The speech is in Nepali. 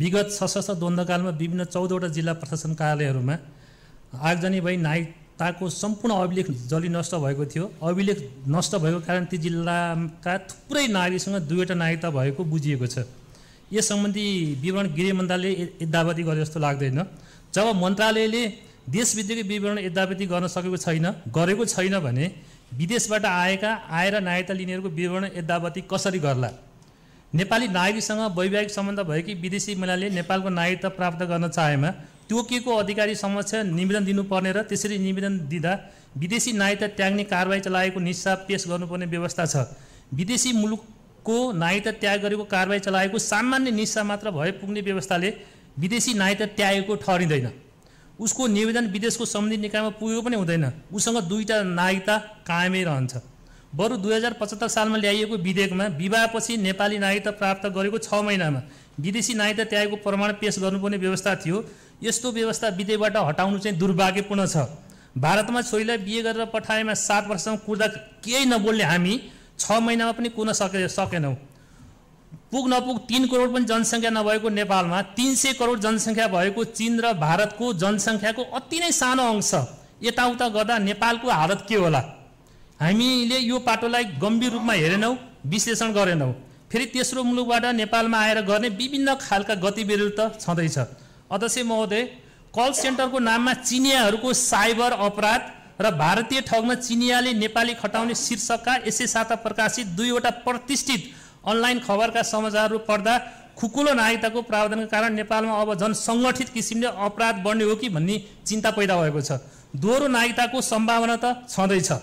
विगत सशस्त्र द्वन्द्वकालमा विभिन्न चौधवटा जिल्ला प्रशासन कार्यालयहरूमा आगजनी भई नायिकताको सम्पूर्ण अभिलेख जलि नष्ट भएको थियो अभिलेख नष्ट भएको कारण ती जिल्लाका थुप्रै नागरिकसँग दुईवटा नायिकता भएको बुझिएको छ यस सम्बन्धी विवरण गृह मन्त्रालयले यद्दावती गरे जस्तो लाग्दैन जब मन्त्रालयले देशभित्रकै विवरण यद्दावती गर्न सकेको छैन गरेको छैन भने विदेशबाट आएका आएर नायिता लिनेहरूको विवरण यद्दावती कसरी गर्ला नेपाली नागरिकसँग वैवाहिक सम्बन्ध भएकी विदेशी महिलाले नेपालको नागरिकता प्राप्त गर्न चाहेमा तोकिएको अधिकारी समक्ष निवेदन दिनुपर्ने र त्यसरी निवेदन दिँदा विदेशी नागरिकता त्याग्ने कारवाही चलाएको निस्सा पेस गर्नुपर्ने व्यवस्था छ विदेशी मुलुकको नागरिकता त्याग गरेको कारवाही चलाएको सामान्य निस्सा मात्र भए पुग्ने व्यवस्थाले विदेशी नागरिकता त्यागेको ठहरिँदैन उसको निवेदन विदेशको सम्बन्धित निकायमा पुगेको पनि हुँदैन उसँग दुईवटा नागरिकता कायमै रहन्छ बरु दुई हजार पचहत्तर सालमा ल्याइएको विधेयकमा विवाहपछि नेपाली नागरिकता प्राप्त गरेको छ महिनामा विदेशी नागरिकता त्यागेको प्रमाण पेस गर्नुपर्ने व्यवस्था थियो यस्तो व्यवस्था विधेयकबाट हटाउनु चाहिँ दुर्भाग्यपूर्ण छ भारतमा छोरीलाई बिहे गरेर पठाएमा सात वर्षसम्म कुर्दा केही नबोल्ने हामी छ महिनामा पनि कुर्न सके सकेनौँ पुग नपुग तिन करोड पनि जनसङ्ख्या नभएको नेपालमा तिन सय करोड जनसङ्ख्या भएको चिन र भारतको जनसङ्ख्याको अति नै सानो अंश यताउता गर्दा नेपालको हालत के होला हामीले यो पाटोलाई गम्भीर रूपमा हेरेनौँ विश्लेषण गरेनौँ फेरि तेस्रो मुलुकबाट नेपालमा आएर गर्ने विभिन्न खालका गतिविधि त छँदैछ अध्यक्ष महोदय कल सेन्टरको नाममा चिनियाहरूको साइबर अपराध र भारतीय ठगमा चिनियाले नेपाली खटाउने शीर्षकका यसै साता प्रकाशित दुईवटा प्रतिष्ठित अनलाइन खबरका समाचारहरू पढ्दा खुकुलो नागरिकताको प्रावधानका कारण नेपालमा अब झन् सङ्गठित किसिमले अपराध बढ्ने हो कि भन्ने चिन्ता पैदा भएको छ दोहोरो नागरिकताको सम्भावना त छँदैछ